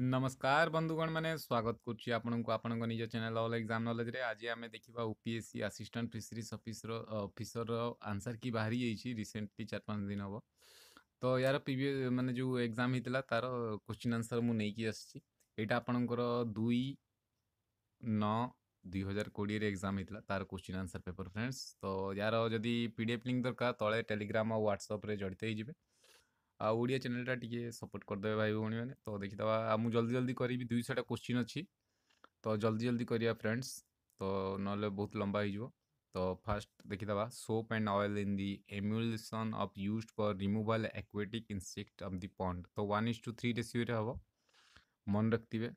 नमस्कार बंधुगण मैंने स्वागत करुँचु को निज चेल अल एक्जाम नलेज आज आम देखा OPSC assistant fisheries officer officer answer key बाहरी जाइए रिसेंटली चार पाँच दिन हम तो यार पी मैंने जो एग्जाम होता तार क्वेश्चन आंसर मुझे नहीं आई आपण दुई नौ दुई हजार कोड़े एग्जाम होता तार क्वेश्चन आंसर पेपर फ्रेंड्स तो यार जदि पी डी एफ लिंक दरकार तले टेलीग्राम और ह्वाट्सअप्रे जड़ित होते हैं ଆଉ ଓଡ଼ିଆ ଚ୍ୟାନେଲ୍ଟା ଟିକେ ସପୋର୍ଟ କରିଦେବେ ଭାଇ ଭଉଣୀମାନେ ତ ଦେଖିଦେବା ମୁଁ ଜଲ୍ଦି ଜଲ୍ଦି କରିବି ଦୁଇଶହଟା କୋଶ୍ଚିନ୍ ଅଛି ତ ଜଲ୍ଦି ଜଲ୍ଦି କରିବା ଫ୍ରେଣ୍ଡସ୍ ତ ନହେଲେ ବହୁତ ଲମ୍ବା ହେଇଯିବ ତ ଫାଷ୍ଟ ଦେଖିଦେବା soap and oil in the emulsion of use for removal aquatic insect of the pond ତ ୱାନ୍ ଇଜ୍ ଟୁ ଥ୍ରୀ ରେସିଓରେ ହେବ ମନେ ରଖିଥିବେ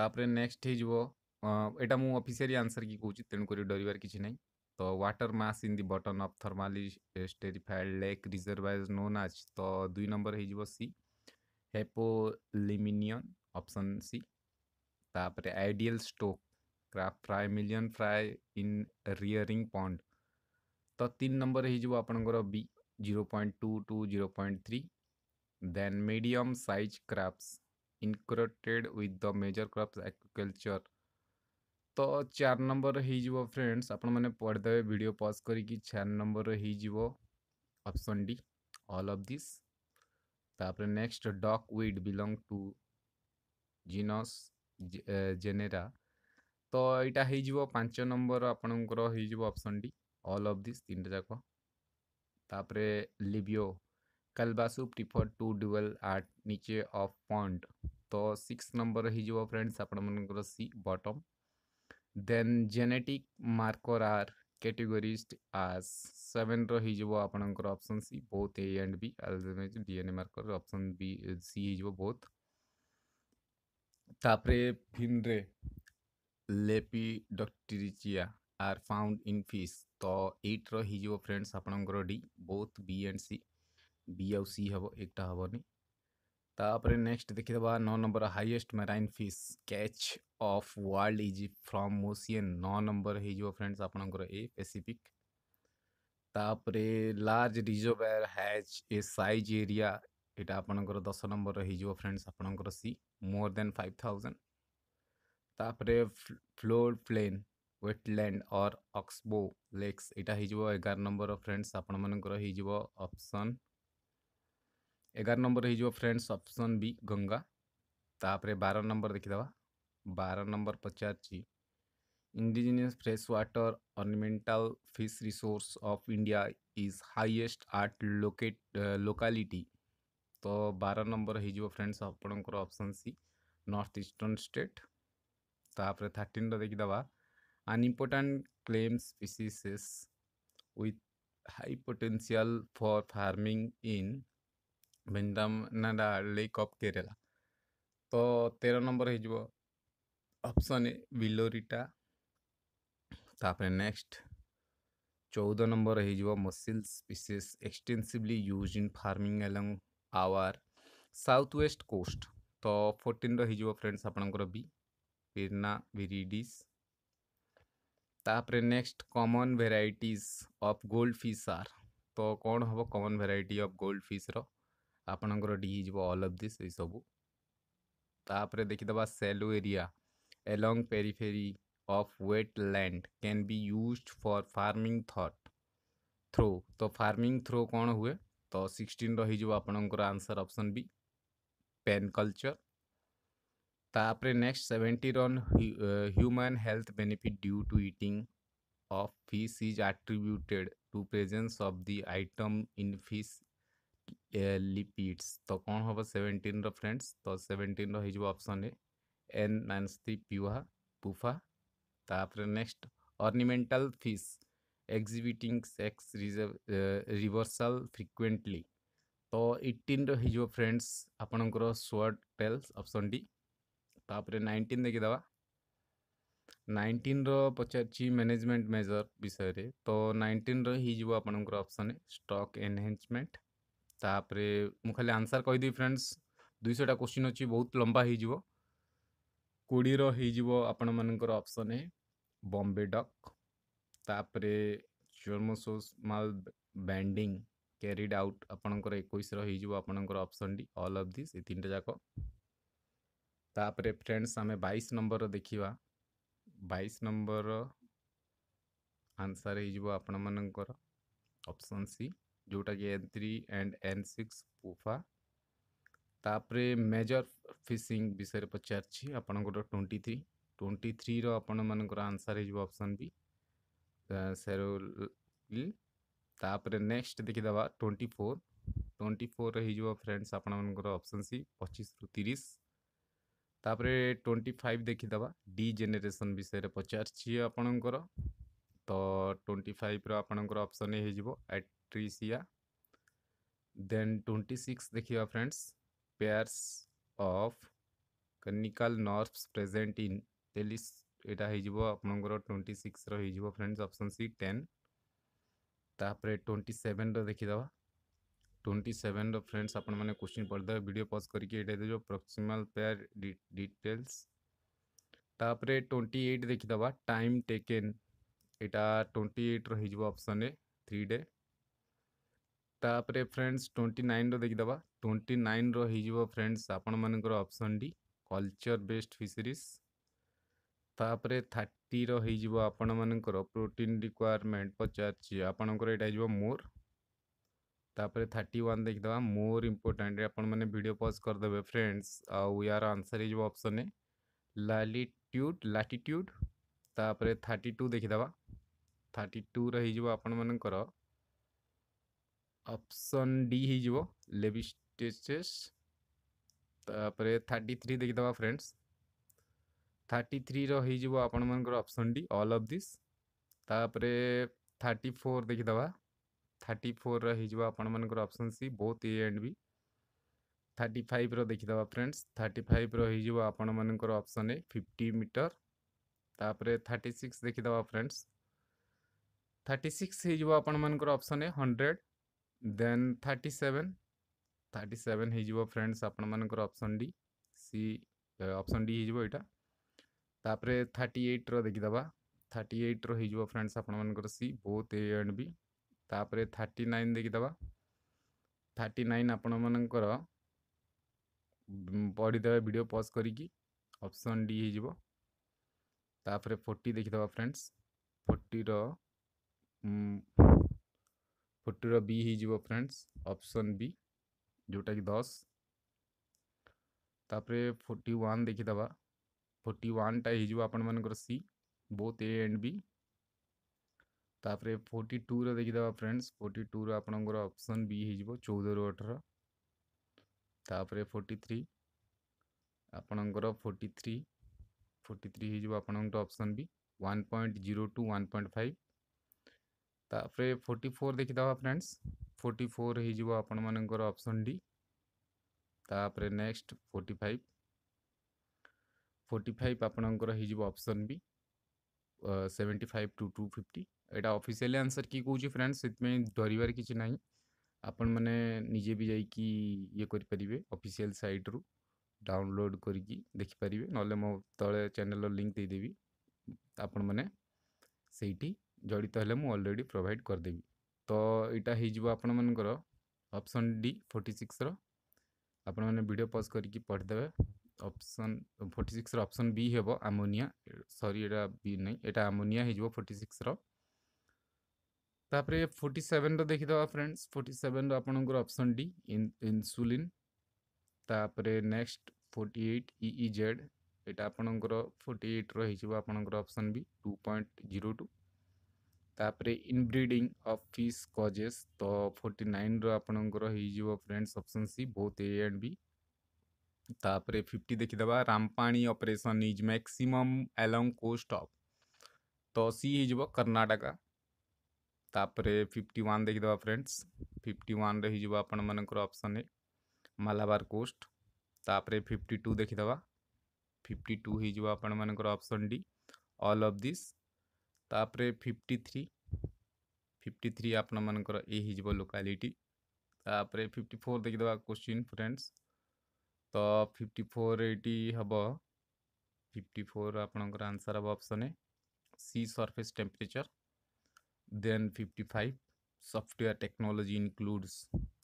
ତାପରେ ନେକ୍ସଟ ହେଇଯିବ ଏଇଟା ମୁଁ ଅଫିସିଆଲି ଆନ୍ସର୍ କି କହୁଛି ତେଣୁକରି ଡରିବାର କିଛି ନାହିଁ तो water mass in the bottom of thermally stratified lake reserve known नाच तो दुई नंबर हो हेपोलिमिनियन ऑप्शन सी तापर ideal stock carp fry million fry in rearing pond तो तीन नंबर हो zero point two two zero point three then medium sized carps incorporated with the major carps agriculture तो चार number हो friends आपड़देवे भिड पज कर चार number option D all of this तापर next duck weed belong to genus genera तो यहाँ हो पांच नंबर आपण option D all of this तीन टाक Labeo calbasu prefer to dwell at नीचे अफ पॉइंट तो सिक्स नंबर हो फ्रेंड्स आपण C bottom then genetic marker are categories आज सेवेन रही आपणकर option C both A and B DNA marker option B C हो बोथ तापरे fin ray are found in fish तो eight रही फ्रेंड्स आपणकर D both B and C B आउ C हम एकटा हेनी ତାପରେ ନେକ୍ସଟ ଦେଖିଦେବା ନଅ number highest marine fish catch of world is from ocean ନଅ ନମ୍ବର ହେଇଯିବ ଫ୍ରେଣ୍ଡସ୍ ଆପଣଙ୍କର ଏ ପେସିଫିକ୍ ତାପରେ large reservoir has a size area ଏଇଟା ଆପଣଙ୍କର ଦଶ ନମ୍ବର ହେଇଯିବ ଫ୍ରେଣ୍ଡସ୍ ଆପଣଙ୍କର C more than five thousand ତାପରେ flood plain wetland or oxbow lakes ଏଇଟା ହେଇଯିବ ଏଗାର ନମ୍ବର ଫ୍ରେଣ୍ଡସ୍ ଆପଣମାନଙ୍କର ହେଇଯିବ ଅପସନ୍ एगार नंबर हो फ्रेंड्स ऑप्शन बी गंगा तापर बार नंबर देखीद बार नंबर पचार indigenous fresh water ornamental fish resource of India is highest at locate locality तो बार नंबर हो फ्रेंड्स आपणकर option C north eastern state तापर थार्टन रखीद an important clam species with high potential for farming in Vembanad lake of Kerala तो तेरह number option A बिलोरिटा तापर next चौदह नंबर होसिल species extensively used in farming along our south west coast तो fourteen रही friends आपणकर B Perna viridis next common variety of goldfish are तो कौन हम कमन भेर अफ गोल्ड फिश्र आपणकर अल अफ दिस् सब तापर देखीदे shallow area along periphery of wet land can be use for farming that through तो फार्मिंग थ्रो कौन हुए तो सिक्सटिन रही आपण answer option B pen culture ताप next seventy run human health benefit due to eating of fish is attributed to presence of the item in fish lipids तो कौन हम सेवेन्टीन रेंड्स तो सेवेन्टीन रोजन ए एन मैंस दि प्युआ पुफा तापर next ornamental fish exhibiting sex reversal frequently तो एट्टन रोज फ्रेंड्स आपण टेल्स ऑप्शन डी तापर नाइंटीन देखीद नाइंटीन रचार मैनेजमेंट मेजर विषय तो नाइंटीन रोज आपण ऑप्शन स्टॉक एनहेंसमेंट तापर मुझे आंसर कहीदे फ्रेंड्स दुईटा क्वेश्चन अच्छी बहुत लंबा हो कोड़ीर होपण मानकर अपसन ए बम्बे डक चर्मसोस माल बैंडिंग क्यारिड आउट आपणकर एक आपणकर option D all of this तीन टाक फ्रेंड्स आम बैश नंबर देखा बैश नंबर आंसर होपण मानकर अपसन सी जोटा कि N three and N six PUFA तापर मेजर फिशिंग विषय पचार ट्वेंटी थ्री ट्वेंटी थ्री रन मानक आंसर होप्शन बी सेरोपर नेक्स्ट देखीद ट्वेंटी फोर ट्वेंटी फोर हो फ्रेंड्स आपशन सी पचीस रु तीस तापर ट्वेंटी फाइव देखीद डी जेनेसन विषय पचार तो ट्वेंटी फाइव रपसन होट पैट्रिसिया देन ट्वेंटी सिक्स देखिए friends pairs of cranial nerves present in teleosts यहाँ होपण ट्वेंटी सिक्स रही फ्रेंड्स ऑप्शन सी टेन तापर ट्वेंटी सेवेन रखीद ट्वेंटी सेवेन फ्रेंड्स आपने मैंने क्वेश्चन पढ़ीदे भिड पज करके ये प्रक्सीमाल पेयर डिटेल्स तापर ट्वेंटी एट देखीद टाइम टेकेन यटा ट्वेंटी एट रही ऑप्शन ए थ्री डे तापर फ्रेंड्स ट्वेंटी नाइन रखिदे ट्वेंटी नाइन रही फ्रेंड्स आपण मानर option D culture based fisheries तापर थर्टी रोज आपण मानर प्रोटीन रिक्वयरमेंट पचारे आपणकर मोर तापर थर्टी वन देखीद मोर इम्पोर्टाट आपड़ो पज करदे फ्रेंड्स आर आंसर होप्सन ए लाटीट्यूड लाटीट्यूड तापर थर्टी टू देखीद थर्टी टू रोज आपण मानकर অপশন ডি হিজব লেবিস্টেসিস তাপরে 33 দেখি দবা ফ্রেন্ডস 33 র হিজব আপনমানকর option D all of this তাপরে 34 দেখি দবা 34 র হিজব আপনমানকর option C both A and B 35 র দেখি দবা ফ্রেন্ডস 35 র হিজব আপনমানকর অপশন এ 50 মিটার তাপরে 36 দেখি দবা ফ্রেন্ডস 36 হিজব আপনমানকর option A 100 then thirty seven thirty seven ହେଇଯିବ ଫ୍ରେଣ୍ଡସ୍ ଆପଣମାନଙ୍କର option D C option D ହେଇଯିବ ଏଇଟା ତାପରେ ଥାର୍ଟି ଏଇଟ୍ର ଦେଖିଦେବା ଥାର୍ଟି ଏଇଟ୍ର ହେଇଯିବ ଫ୍ରେଣ୍ଡସ୍ ଆପଣମାନଙ୍କର C both A and B ତାପରେ ଥାର୍ଟି ନାଇନ୍ ଦେଖିଦେବା ଥାର୍ଟି ନାଇନ୍ ଆପଣମାନଙ୍କର ପଢ଼ିଦେବେ ଭିଡ଼ିଓ ପଜ୍ କରିକି ଅପସନ୍ ଡି ହେଇଯିବ ତାପରେ ଫୋର୍ଟି ଦେଖିଦେବା ଫ୍ରେଣ୍ଡସ୍ ଫୋର୍ଟିର फोर्टी बी हो फ्रेंड्स ऑप्शन बी जोटा कि दस तापर फोर्टी वन देखीद फोर्टी वाटा हो C both A and B तापर फोर्टी टू रखिद फ्रेंड्स फोर्टी टू रपर अपसन बी हो चौदह रु अठर तापर फोर्टी थ्री आपणकर फोर्टी थ्री फोर्टी थ्री होपसन B one point zero two one point five तापर फोर्टी फोर देखीद फ्रेंड्स फोर्टी फोर हो आपण मानर डी तापर next forty five forty five आपणकर option B seventy five to two fifty यहाँ अफिसीआली आंसर कि कौन फ्रेंड्स से डरबार किसी ना आपण मैंने निजे भी जाए करें अफिसील सैट्रु डाउनलोड कर देखिपर ना मो तले लिंक देदेवी आपण मैने জড়িত হলে ମୁଁ ଅଲରେଡ଼ି ପ୍ରୋଭାଇଡ଼୍ କରିଦେବି ତ ଏଇଟା ହେଇଯିବ ଆପଣମାନଙ୍କର ଅପସନ୍ ଡି ଫୋର୍ଟି ସିକ୍ସର ଆପଣମାନେ ଭିଡ଼ିଓ ପଜ୍ କରିକି ପଢ଼ିଦେବେ ଅପସନ୍ ଫୋର୍ଟି ସିକ୍ସର ଅପସନ୍ ବି ହେବ ଆମୋନିଆ ସରି ଏଇଟା ବି ନାହିଁ ଏଇଟା ଆମୋନିଆ ହେଇଯିବ ଫୋର୍ଟି ସିକ୍ସର ତାପରେ ଫୋର୍ଟି ସେଭେନର ଦେଖିଦେବା ଫ୍ରେଣ୍ଡସ୍ ଫୋର୍ଟି ସେଭେନର ଆପଣଙ୍କର ଅପସନ୍ ଡି ଇନ୍ସୁଲିନ୍ ତାପରେ ନେକ୍ସଟ ଫୋର୍ଟି ଏଇଟ୍ ଇଇ ଜେଡ଼୍ ଏଇଟା ଆପଣଙ୍କର ଫୋର୍ଟି ଏଇଟ୍ର ହେଇଯିବ ଆପଣଙ୍କର option B two point zero two तापरे इनब्रीडिंग अफ फिस कॉजेस तो फोर्टी नाइन रपणकर फ्रेंड्स ऑप्शन सी बहुत ए एंड बी तापरे फिफ्टी देखीद रामपाणी operation is maximum along coast of तो सी हो कर्णाटका तापरे फिफ्टी वन देखीद फ्रेंड्स फिफ्टी वन हो आपण मानकर ए मालाबार कोस्ट तापरे फिफ्टी टू देखीद फिफ्टी टू हो आपण डी अल अफ दिस तापरे थ्री फिफ्टी थ्री आपण मान हिजबो लोकालिटी तापरे फिफ्टी फोर देखीद क्वेश्चन फ्रेंड्स तो फिफ्टी 54 एटी हबो 54 आपनकर आंसर हम option A C surface temperature then five software technology includes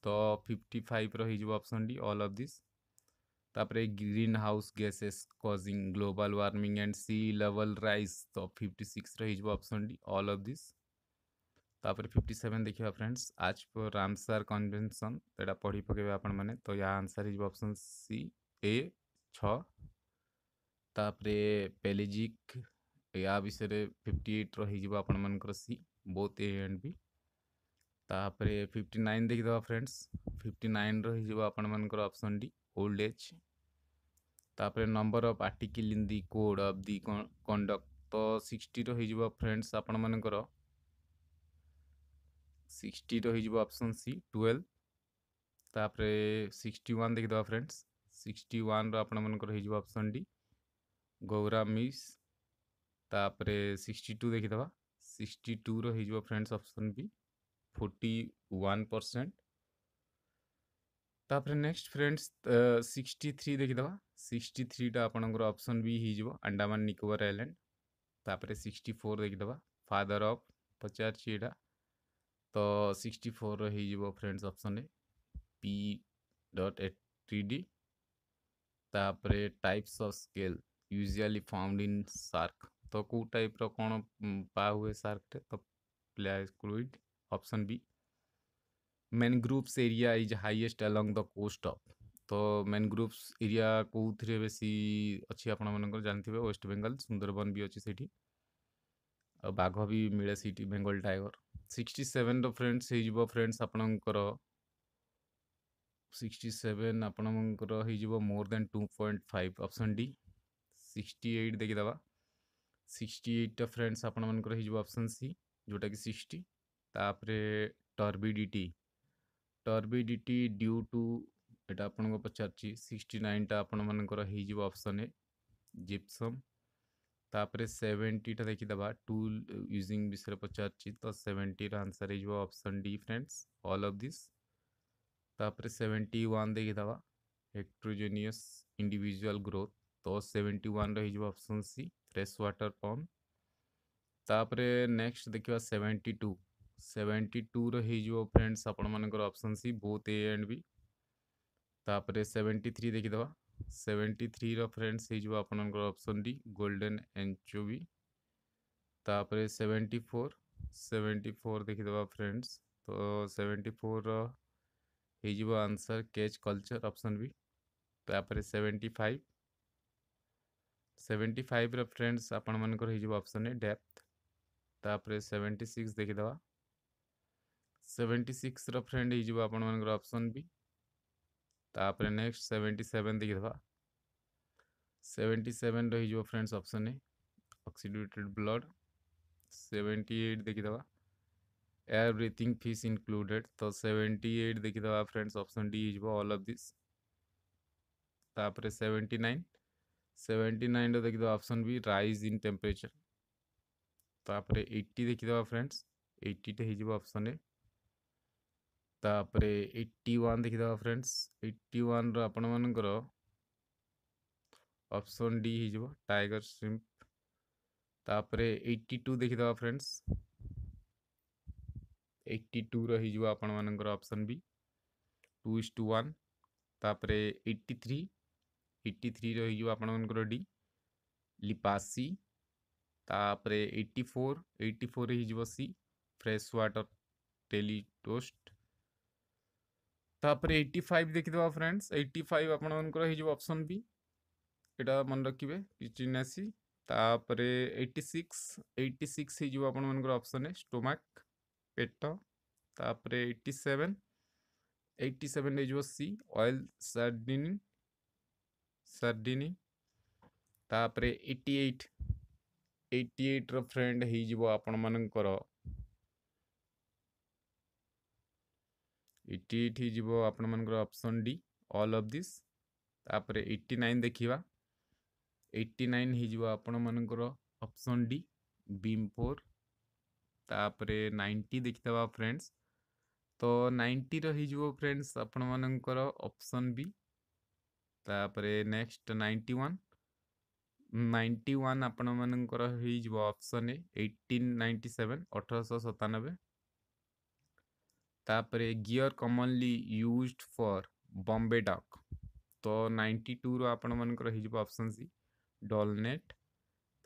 तो फिफ्टी 55 रहिजबो option D all of this तपर greenhouse gases causing global warming and sea level rise तो फिफ्टी सिक्स रही option D all of this तापर fifty seven देखा friends आज Ramsar convention ये पढ़ी पकेबे आपण मैंने तो या आंसर हो ऑप्शन सी ए छपर पेलेजिक या विषय फिफ्टी एट रही आप C both A and B तापर फिफ्टी नाइन देखीद फ्रेंड्स फिफ्टी नाइन रही आपण मानक ऑप्शन डी old age ତାପରେ number of article in the code of the conduct ତ ସିକ୍ସଟିର ହେଇଯିବ ଫ୍ରେଣ୍ଡସ୍ ଆପଣମାନଙ୍କର ସିକ୍ସଟିର ହେଇଯିବ ଅପସନ୍ ସି ଟୁଏଲ୍ଭ ତାପରେ ସିକ୍ସଟି ୱାନ୍ ଦେଖିଦେବା ଫ୍ରେଣ୍ଡସ୍ ସିକ୍ସଟି ୱାନ୍ର ଆପଣମାନଙ୍କର ହେଇଯିବ ଅପସନ୍ ଡି ଗୌରା ମିସ୍ ତାପରେ ସିକ୍ସଟି ଟୁ ଦେଖିଦେବା ସିକ୍ସଟି ଟୁର ହେଇଯିବ friends option B forty one percent तापर नेक्स्ट फ्रेंड्स सिक्सटी थ्री देखीद सिक्सटी थ्री टा आपर अपसन बी हो आंडा निकोबर आईलैंड तापर सिक्सटी फोर देखीद फादर अफ पचार तो सिक्सटी फोर रही friends option A P dot A T D तापर types of scale usually found in shark तो कौ टाइप रो कौन पा हुए सार्क तो placoid option B mangroves area is highest along the coast of तो मैनग्रुवस एरिया कौन बेस अच्छी आपर जानते वेस्ट बेंगल सुंदरबन भी अच्छे से बाघ भी मिले सीटी Bengal tiger sixty seven friends हो फ्रेंड्स आपणकर सिक्सटी सेवेन आपण मोर दे two point five option D sixty eight देखीद सिक्सटी एट फ्रेंड्स आपण मानक अपसन सी जोटा कि सिक्सटी तापर टर्बिडिटी टर्बिडिटी ड्यू टू ये आपन को पचार सिक्सटी नाइन टाइम आपर होपसन ए जिप्सम तापर सेवेन्टीटा देखीदे टू यूजिंग विषय पचार तो सेवेन्टी रनसर होप्शन डी फ्रेंड्स अल अफ दिस्तर सेवेन्टी वन देखीदे एक्ट्रोजेनियस इंडिविजुआल ग्रोथ तो सेवेन्टी वन रपसन C fresh water pump next देखा सेवेन्टी टू सेवेन्टी टू रो फ्रेंड्स आपर option C both A and B तापर सेवेन्टी थ्री देखीद सेवेन्टी थ्री रेंड्स होपर अपसन डी गोल्डेन एंचो भी तापर सेवेन्टी फोर सेवेन्टी फोर देखीद फ्रेंड्स तो सेवेन्टी फोर रही answer catch culture option B तापर seventy five seventy five friends आपण मानक ऑप्शन ए डेप्थ तापर सेवेन्टी सिक्स देखीदवा सेवेन्टी सिक्स रेड हो मान अप्सन बी तापर नेक्स्ट सेवेन्टी सेवेन देखीद सेवेन्टी सेवेन रही friends option A oxygenated blood seventy eight देखीदे एयर ब्रिथिंग फिश इनक्लूडेड तो सेवेन्टी एट देखीद friends option D whole of this तापर सेवेन्टी नाइन सेवेन्टी नाइन देखीदे option B rise in temperature तापर eighty देखीदे friends एट्टीटे हो अप्सन ए तापर एट्टी वन देखीद फ्रेंड्स एट्टी वन रपन मानक डी हो टाइगर सिंप तापर एट्टी टू देखीद फ्रेंड्स एट्टी टू रही आपण मानक option B two is to one तापर एट्टी थ्री एट्टी थ्री रही आपण मानक लिपासी तापर एट्टी फोर एट्टी फोर हो C fresh water teleosts ତାପରେ ଏଇଟି ଫାଇଭ୍ ଦେଖିଦେବା ଫ୍ରେଣ୍ଡସ୍ ଏଇଟି ଫାଇଭ୍ ଆପଣମାନଙ୍କର ହେଇଯିବ ଅପସନ୍ ବି ଏଇଟା ମନେ ରଖିବେ ଚିନାସି ତାପରେ ଏଇଟି ସିକ୍ସ ଏଇଟି ସିକ୍ସ ହେଇଯିବ ଆପଣମାନଙ୍କର ଅପସନ୍ ଏ ଷ୍ଟୋମାକ୍ ପେଟ ତାପରେ ଏଇଟି ସେଭେନ୍ ଏଇଟି ସେଭେନ୍ ହେଇଯିବ ସି ଅଏଲ୍ ସାର୍ଡିନି ସାର୍ଡିନି ତାପରେ ଏଇଟି ଏଇଟ୍ ଏଇଟି ଏଇଟ୍ର ଫ୍ରେଣ୍ଡ ହେଇଯିବ ଆପଣମାନଙ୍କର ଏଇଟି ଏଇଠି ଯିବ ଆପଣମାନଙ୍କର option D all of this ତାପରେ ଏଇଟି ନାଇନ୍ ଦେଖିବା ଏଇଟି ନାଇନ୍ ହେଇଯିବ ଆପଣମାନଙ୍କର ଅପସନ୍ ଡି ବିମ୍ ଫୋର୍ ତାପରେ ନାଇଣ୍ଟି ଦେଖିଦେବା ଫ୍ରେଣ୍ଡସ୍ ତ ନାଇଣ୍ଟିର ହେଇଯିବ ଫ୍ରେଣ୍ଡସ୍ ଆପଣମାନଙ୍କର ଅପସନ୍ ବି ତାପରେ next ninety one ninety one ଆପଣମାନଙ୍କର ହେଇଯିବ option A eighteen ninety seven ଅଠରଶହ ସତାନବେ तापर gear commonly use for Bombay duck तो नाइंटी टू रु आपण मानकर अपसन सी डलनेट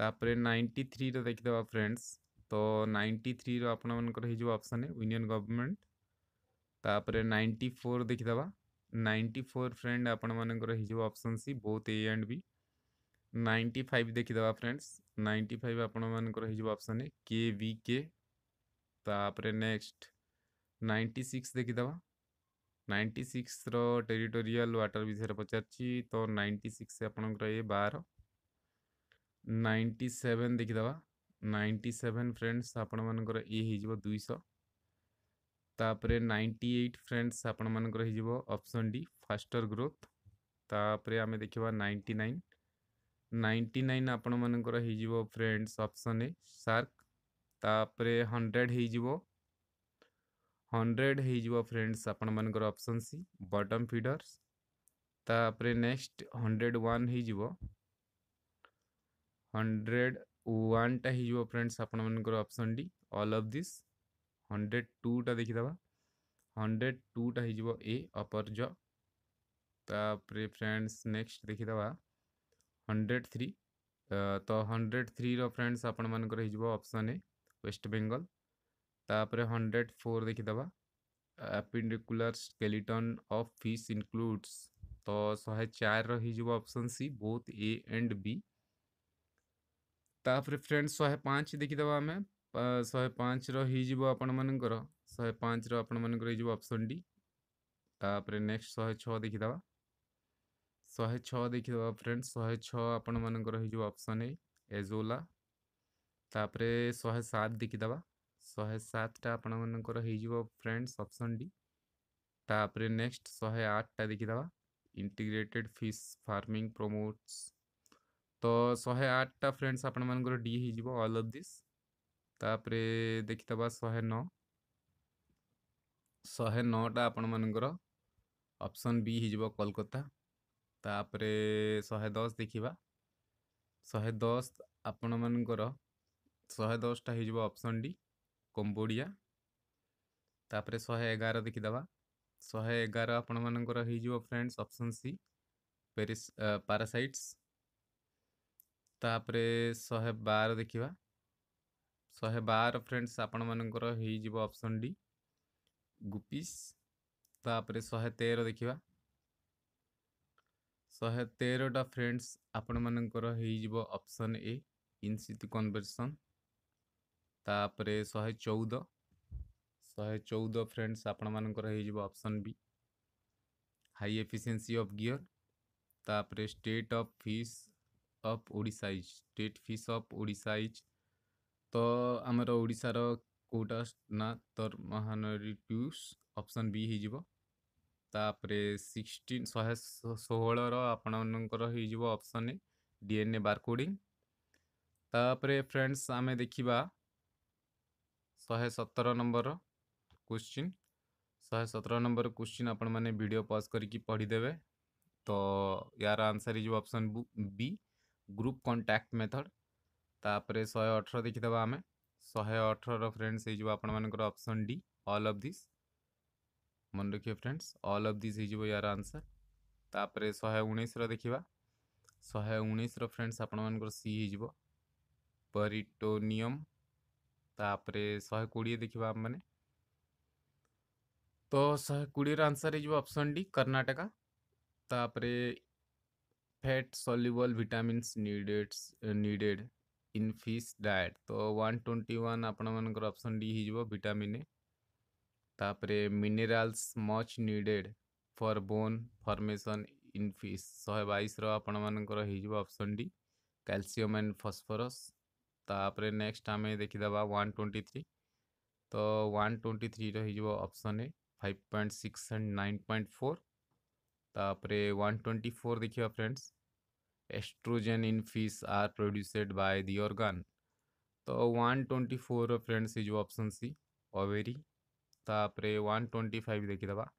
तापर नाइंटी थ्री रखिद फ्रेंड्स तो नाइंटी थ्री रु आपण मानकर अपसन ए यूनियन गवर्नमेंट तापर नाइंटी फोर देखीद नाइंटी फोर फ्रेंड आपण मानकर option C both A and B ninety five देखीद फ्रेंड्स नाइंटी फाइव आपण मानकर अपसन ए के वि के नेक्स्ट नाइंटी सिक्स देखीद नाइंटी सिक्स रेरीटोरियाल व्टर विषय पचार तो नाइंटी सिक्स आपण बार नाइंटी सेवेन देखीद नाइंटी सेवेन फ्रेंड्स आपण मान रही दुईश तापर नाइंटी एट फ्रेंड्स आपण मानकर ऑप्शन डी फास्टर ग्रोथ तापर आम देखा नाइंटी नाइन नाइंटी नाइन आपण मानक फ्रेंड्स अपसन ए सार्क तापर हंड्रेड हो हंड्रेड हो फ्रेंड्स आपर अपसन सी बटम फिडर्स तापर नेक्स्ट हंड्रेड वन हंड्रेड वाटा हो फ्रेंड्स आपर option D all of this hundred टूटा देखीद हंड्रेड टूटा हो अपर ज तापर फ्रेंड्स नेक्स्ट देखीद हंड्रेड थ्री तो हंड्रेड थ्री र फ्रेंड्स आपर अपसन ए वेस्ट बेंगल तापर हंड्रेड फोर देखीद appendicular skeleton of fish includes तो शहे चार रही option C both A and B तापर फ्रेंड्स शहे पाँच देखीद आम शहे पाँच रही आपण मानकर शहे पाँच रण मानक ऑप्शन डी तापर नेक्स्ट शहे छः देखीद शहे छ देखीद फ्रेंड्स शहे छ आपण मानक ऑप्शन ए एजोला तापर शहे सात देखीदबा ଶହେ ସାତଟା ଆପଣମାନଙ୍କର ହେଇଯିବ ଫ୍ରେଣ୍ଡସ୍ ଅପସନ୍ ଡି ତାପରେ ନେକ୍ସଟ ଶହେ ଆଠଟା ଦେଖିଦେବା ଇଣ୍ଟିଗ୍ରେଟେଡ଼ ଫିସ୍ ଫାର୍ମିଂ ପ୍ରମୋଟ୍ସ ତ ଶହେ ଆଠଟା ଫ୍ରେଣ୍ଡସ୍ ଆପଣମାନଙ୍କର ଡି ହେଇଯିବ ଅଲ୍ ଅଫ୍ ଦିସ୍ ତାପରେ ଦେଖିଦେବା ଶହେ ନଅ ଶହେ ନଅଟା ଆପଣମାନଙ୍କର ଅପସନ୍ ବି ହେଇଯିବ କୋଲକାତା ତାପରେ ଶହେ ଦଶ ଦେଖିବା ଶହେ ଦଶ ଆପଣମାନଙ୍କର ଶହେ ଦଶଟା ହେଇଯିବ ଅପସନ୍ ଡି कंबोडिया तापर शहे एगार देखिद शहे एगार आपण मानज फ्रेंड्स ऑप्शन सी पेरिस पारासाइट्स तापर शहे बार देखा शहे बार फ्रेंड्स आपण मानज ऑप्शन डी गुपीस तापर शहे तेर देखा शहे तेरटा फ्रेंड्स आपण मानज ऑप्शन ए इन सीत कनभरसन तापर शहे चौद शहे चौद फ्रेंड्स आपण मानकर option B high efficiency of gear तापर state of fish of Odisha is state fish of Odisha is तो आमर ओडार कौटा ना तो महानदी ट्यूस ऑप्शन बी हो तापर सिक्सटीन शहे षोहर आपण मानकर ऑप्शन ए डीएनए बारकोडिंग तापर फ्रेंड्स आम देखा शहे सतर नंबर क्वेश्चन शहे सतर नंबर क्वेश्चन आपण मैंने भिड पज कर पढ़ीदे तो यार आंसर ही जो option B group contact method तापर शहे अठर देखीद आम शहे अठर फ्रेंड्स हो option D all of this मन रखिए फ्रेंड्स ऑल ऑफ दिस हो यार आंसर तापर शहे उन्नीस देखा शहे उन्नीस फ्रेंड्स आपण मान सी हो परिटोनियम तापर शहे कोड़े देखा आम मैंने तो शहे कोड़े आंसर है ऑप्शन डी कर्णाटका तापर fat soluble vitamins needed needed in fish diet तो वन ट्वेंटी वन आपण मानकर अप्सन डी होटामिन तापरे minerals much needed for bone formation in fish शहे बैस रपण मानक डी कैल्शियम एंड फस्फोरस तापर नेक्स्ट आम देखीदा वन ट्वेंटी थ्री तो वन ट्वेंटी थ्री रही है option A five point six and nine point four तापर वन ट्वेंटी फोर देखा friends estrogen in fish are प्रड्यूसेड by the organ तो one twenty four friends हो C ovary तापर one twenty five देखीदा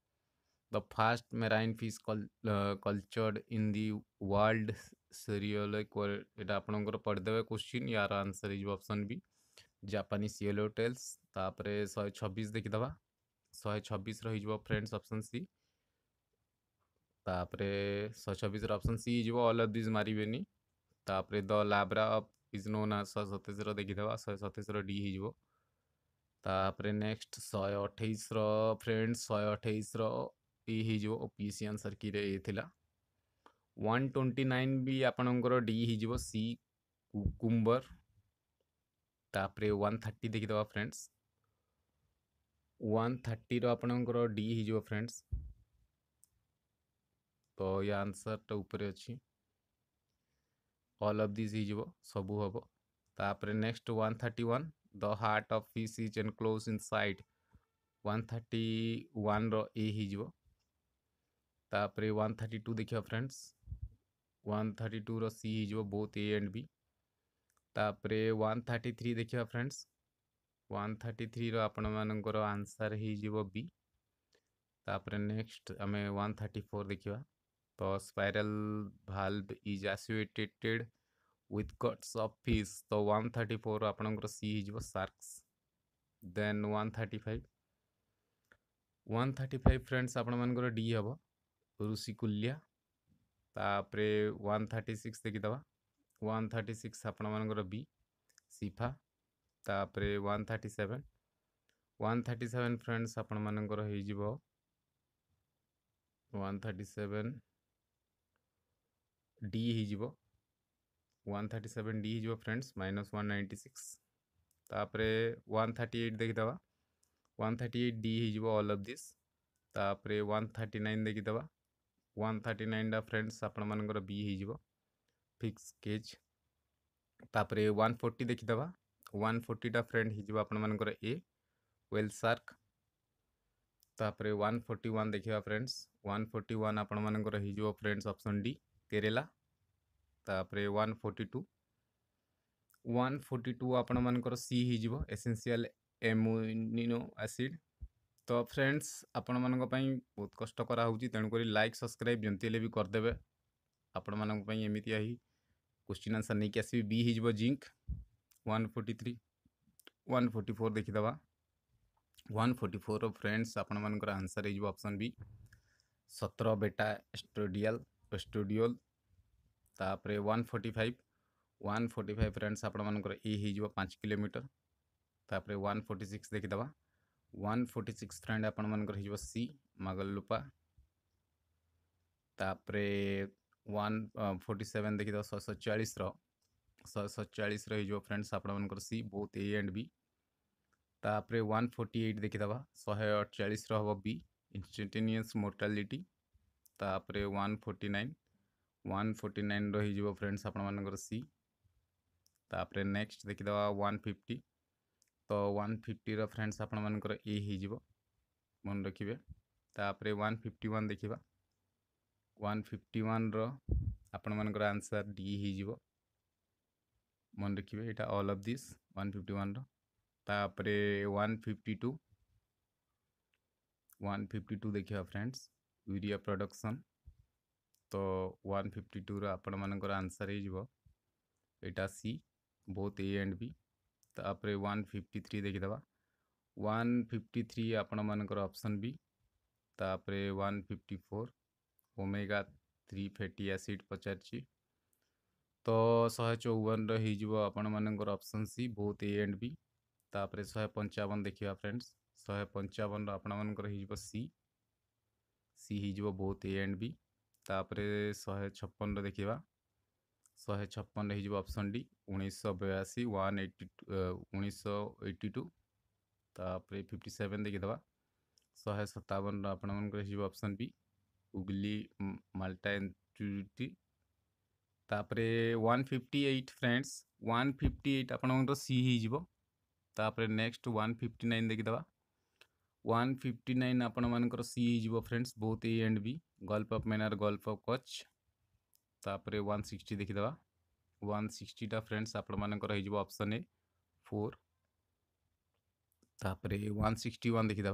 the first marine fish cultured in the world सीरीयल क्वा आप पढ़देवे क्वेश्चन यार आंसर इज ऑप्शन बी जापानी सीएल होटेल्स तापर शहे छब्बीस देखीद शहे छब्बीस रही फ्रेंड्स ऑप्शन सी तापर शहे छब्बीस ऑप्शन सी हो दिज मारे तापर द लाब्रा अफ इज नोन आ शह सतैश रखीद शहे सतैश री हो तापर नेक्स्ट शहे अठाईस फ्रेंड्स शहे अठाईस इ हो पी सी आंसर किए थी ୱାନ୍ ଟ୍ୱେଣ୍ଟି ନାଇନ୍ ବି ଆପଣଙ୍କର ଡି ହେଇଯିବ ସି କୁକୁମ୍ବର ତାପରେ ୱାନ୍ ଥାର୍ଟି ଦେଖିଦେବା ଫ୍ରେଣ୍ଡସ୍ ୱାନ୍ ଥାର୍ଟିର ଆପଣଙ୍କର ଡି ହେଇଯିବ ଫ୍ରେଣ୍ଡସ୍ ତ ୟା ଆନ୍ସର୍ଟା ଉପରେ ଅଛି ଅଲ୍ ଅଫ୍ ଦିସ୍ ହେଇଯିବ ସବୁ ହେବ ତାପରେ next one thirty one the heart of fish is enclose inside one thirty ୱାନ୍ର ଏ ହେଇଯିବ ତାପରେ ୱାନ୍ ଥାର୍ଟି ଟୁ ଦେଖିବା ଫ୍ରେଣ୍ଡସ୍ वन थर्टी टू री हिज बोथ ए एंड बी तापर वन थर्टी थ्री देखा फ्रेंड्स वन थर्टी थ्री रण मानर आंसर होपर नेक्स्ट आम वन थर्टी फोर देखा तो spiral valve is associated with guts of fish तो वन थर्टी फोर आपण सी हो sharks then one thirty five one thirty five friends आपण मानक डी हम ऋषिकुल्या तापरे वन थर्टी सिक्स देखीद वन थर्टी सिक्स आपण मानक सीफा तापरे one thirty seven one thirty seven friends आपण मानक वन थर्टी सेवेन डी हो वन थर्टी सेवेन डी हो friends minus one ninety six तापरे वन थर्टी एट देखीदा वन थर्टी एट डी हो अफ दिस्पर वन थर्टी नाइन देखीदा one thirty নাইনটা friends আপনার বি হয়ে ফিক্স কেজ তাপরে ওয়ান ফোর্টি দেখিদেবা ওয়ান ফোর্টিটা ফ্রেন্ড হয়ে আপনার এ ওয়েল সার্ক তাপরে ওয়ান ফোর্টি ওয়ান দেখা ফ্রেন্ডস ওয়ান ফোর্টি ওয়ান আপনার হয়ে ফ্রেন্ডস অপশন ডি কেরেলা তাপরে one forty two one forty two ଆପଣମାନଙ୍କର ସି ହେଇଯିବ ଏସେନ୍ସିଆଲ୍ ଏମୋନିନୋ ଆସିଡ଼୍ तो फ्रेंड्स आपण ପାଇଁ बहुत कष्ट तेणुक लाइक सब्सक्राइब ସବସ୍କ୍ରାଇବ୍ ଯେମିତି भी करदे आपण मानी एमती ଏମିତିଆ क्वेश्चन आंसर नहीं कि आस बी हो zinc one forty three one forty four देखीद वन फोर्टी फोर फ्रेंड्स आपण मान आंसर होप्शन बी सतर बेटा स्टोडियल स्टोडियोल तापर one forty five one forty five friends आपण मानक ए पाँच किलोमीटर तापर वन फोर्टी सिक्स देखीदे वन फोर्टी सिक्स थ्रैंड आपण मन हो सी मगलुपा तापर वन फोर्टी सेवेन देखीद सतचाश रतचाश रही फ्रेंड्स आपर C both A and B तापर वन फोर्टी एट देखीद शहे अठचाश रो बी इनस्टेटेनियस मोर्टालीटी तापर one forty nine one forty nine रही फ्रेंड्स आपर सी तापर नेक्स्ट देखीद वन फिफ्टी तो वन फिफ्टी फ्रेंड्स आपंकर ये मन रखिए तापर वन फिफ्टी वन देखा वन फिफ्टी वन रपर आंसर डी हो मन रखिए यहाँ all of this one fifty one तापर one fifty two one fifty two देखा फ्रेंड्स यूरिया प्रडक्शन तो वन फिफ्टी टू रपर आंसर होटा C both A and B तापर वन फिफ्टी थ्री देखीद वन फिफ्टी थ्री आपण मानकर अपसन बी तापर one fifty four omega three fatty acid पचार तो शहे चौवन रपण मानकर अपसन सी बहुत ए एंड बी तापर शहे पंचावन देखा फ्रेंड्स शहे पंचावन रपण मानकर सी सी हो बहुत ए एंड बी तापर शहे छप्पन रखा ଶହେ ଛପନ ହେଇଯିବ ଅପସନ୍ ଡି ଉଣେଇଶହ ବୟାଅଶୀ ୱାନ୍ ଏଇଟି ଉଣେଇଶହ ଏଇଟି ଟୁ ତାପରେ ଫିଫ୍ଟି ସେଭେନ୍ ଦେଖିଦେବା ଶହେ ସତାବନ ଆପଣମାନଙ୍କର ହେଇଯିବ ଅପସନ୍ ବି ଉଗଲି ମାଲ୍ଟା ଏଣ୍ଟ୍ରିଟି ତାପରେ one fifty eight friends one fifty eight ଆପଣଙ୍କର ସି ହେଇଯିବ ତାପରେ ନେକ୍ସଟ ୱାନ୍ ଫିଫ୍ଟି ନାଇନ୍ ଦେଖିଦେବା ୱାନ୍ ଫିଫ୍ଟି ନାଇନ୍ ଆପଣମାନଙ୍କର ସି ହେଇଯିବ ଫ୍ରେଣ୍ଡସ୍ ବହୁତ A and B gulf of Mannar gulf of Kutch तापर वन सिक्सटी देखीद वन सिक्सटीटा फ्रेंड्स आपण मानी अप्सन ए फोर तापर वन सिक्सटी वन देखीद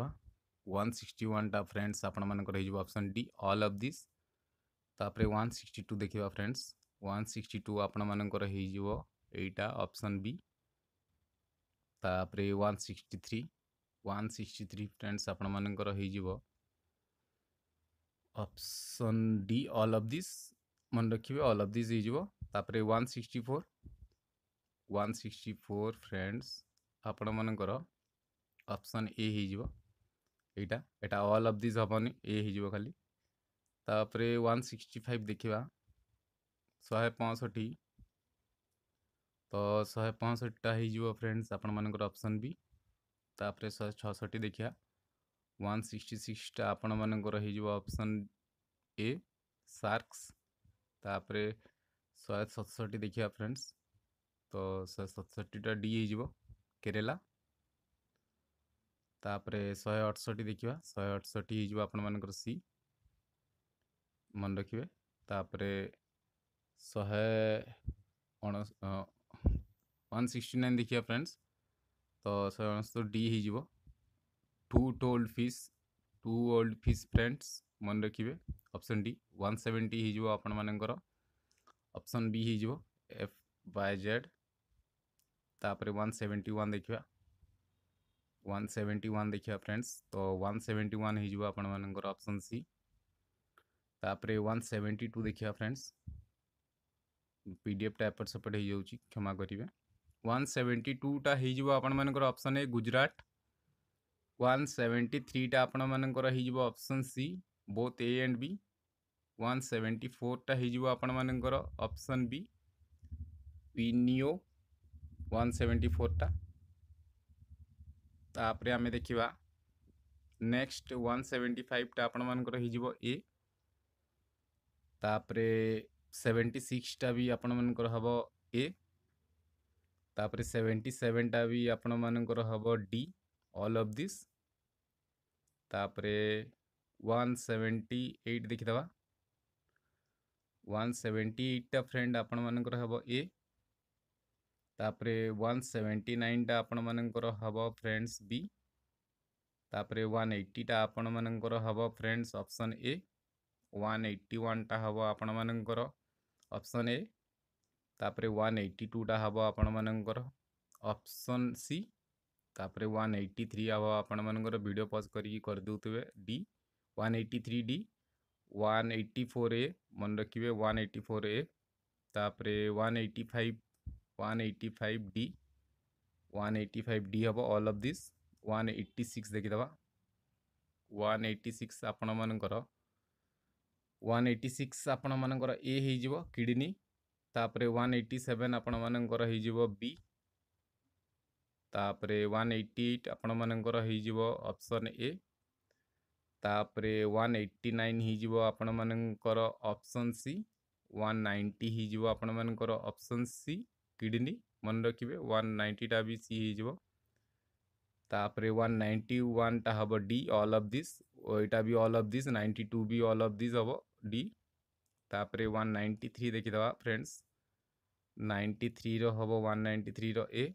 वन सिक्सटी वाटा फ्रेंड्स आपण मानी option D all of this तापर वन सिक्सटी टू देखा फ्रेंड्स वन सिक्सटी टू आपण मानी एटा अप्सन बी तापर one sixty three one sixty three friends आपण मानी option D all of this मन रखिए ऑल ऑफ दिस हो sixty four one sixty four friends आपण मानकर अपसन ए हो यहाँ एटा ऑल ऑफ हम हेनी खाली तापर वन सिक्सटी फाइव देखा शहे पंसठ तो शहे पंसठटा हो फ्रेंड्स आपण मानकर अपसन बी तापर शहे देखा वन सिक्सटी सिक्सटा आपण मानसन ए सार्कस तापर शहे सतसठी देखा फ्रेंड्स तो शहे सतसठीटा डी हो होरला शहे अठसठी देखा शहे अठसठी हो मान सी मन रखिए तापर शहे वन सिक्सटी नाइन देखिए फ्रेंड्स तो शहे अणस्तर डी हो टू टू फिश टू ओल्ड फिश फ्रेंड्स मन रखिए ऑप्शन डी वन सेवेन्टी हो आपण मानर बी हो एफ बाय जेड तापर वन सेवेन्टी वन देखा वन सेवेन्टी वन देखा फ्रेंड्स तो वन सेवेन्टी वन हो आपण मानर सी तापर वन सेवेन्टी टू देखा फ्रेंड्स पी डी एफ टाइप सेपट हो क्षमा करेंगे वन सेवेन्टी टूटा होपण मानक option A Gujarat one seventy थ्रीटा आपण मानक option C both A and B one seventy फोरटा होपण मानर अपसन बी पिनिओ वन सेवेन्टी फोरटा तापर आम देखा नेक्स्ट वन सेवेन्टी फाइवटा आपण मानक ए तापरे सेवेन्टी सिक्सटा भी आपण मानक ए तापरे सेवेन्टी सेवेनटा भी आपण मानक हम डी ऑल ऑफ दिस तापरे वन 178 देखिद 178 टा फ्रेंड आपण मान ए तापरे 179 नाइनटा आपण मान फ्रेंड्स बी तापरे 180 टा आपण मान फ्रेंड्स ऑप्शन ए वन टा हबो आपण मान ऑप्शन ए तापरे 182 टा हम आपण मान ऑप्शन सी तापरे 183 आबो आपण मान वीडियो पॉज करी कर दउतबे D one eighty three D one eighty four A मन रखिए वन एट्टी फोर ए तापर one eighty five one eighty five D one eighty five D हम all of this one eighty six देखिद one eighty six आपण मानकर one eighty six आपण मानकर ए हो किडनी तापर वन एट्टी सेवेन आपण मानकर बी तापर वन एट्टी एट आपण मानकर अपसन ए ତାପରେ ୱାନ୍ ଏଇଟି ନାଇନ୍ ହେଇଯିବ ଆପଣମାନଙ୍କର ଅପସନ୍ ସି ୱାନ୍ ନାଇଣ୍ଟି ହେଇଯିବ ଆପଣମାନଙ୍କର ଅପସନ୍ ସି କିଡ଼ନୀ ମନେ ରଖିବେ ୱାନ୍ ନାଇଣ୍ଟିଟା ବି ସି ହେଇଯିବ ତାପରେ ୱାନ୍ ନାଇଣ୍ଟି ୱାନ୍ଟା ହେବ ଡି ଅଲ୍ ଅଫ୍ ଦିସ୍ ଏଇଟା B all of this ninety two B all of this ହେବ ଡି ତାପରେ ୱାନ୍ ନାଇଣ୍ଟି ଥ୍ରୀ ଦେଖିଦେବା ଫ୍ରେଣ୍ଡସ୍ ନାଇଣ୍ଟି ଥ୍ରୀର ହେବ ୱାନ୍ ନାଇଣ୍ଟି ଥ୍ରୀର ଏ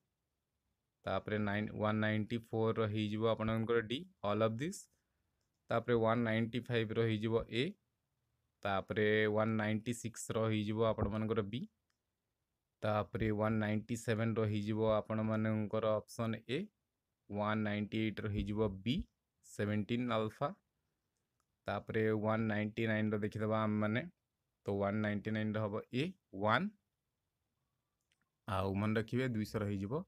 ତାପରେ ନାଇନ୍ ୱାନ୍ ନାଇଣ୍ଟି ଫୋର୍ର ହେଇଯିବ ଆପଣଙ୍କର ଡି ଅଲ୍ ଅଫ୍ ଦିସ୍ ତାପରେ ୱାନ୍ ନାଇଣ୍ଟି ଫାଇଭ୍ର ହୋଇଯିବ ଏ ତାପରେ ୱାନ୍ ନାଇଣ୍ଟି ସିକ୍ସର ହୋଇଯିବ ଆପଣମାନଙ୍କର ବି ତାପରେ ୱାନ୍ ନାଇଣ୍ଟି ସେଭେନର ହୋଇଯିବ ଆପଣମାନଙ୍କର ଅପସନ୍ ଏ ୱାନ୍ ନାଇଣ୍ଟି ଏଇଟର ହୋଇଯିବ ବି ସେଭେଣ୍ଟିନ୍ ଆଲଫା ତାପରେ ୱାନ୍ ନାଇଣ୍ଟି ନାଇନର ଦେଖିଦେବା ଆମେମାନେ ତ ୱାନ୍ ନାଇଣ୍ଟି ନାଇନର ହେବ ଏ ୱାନ୍ ଆଉ ମନେ ରଖିବେ ଦୁଇଶହର ହୋଇଯିବ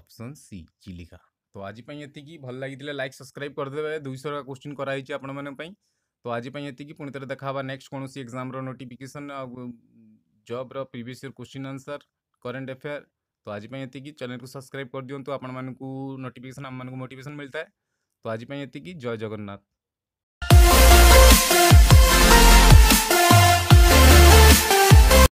ଅପସନ୍ ସି ଚିଲିକା तो आज ये भल लगी लाइक सब्सक्राइब करदे सौ क्वेश्चन कराई आप तो आज ये पुणि थे देखा नेक्स्ट कौन एक्जाम नोटिफिकेसन जब previous year question answer current affair तो आज ये चैनल को सब्सक्राइब कर दिंतु आपण मूँ आम मोटेसन मिलता है तो आज ये जय जगन्नाथ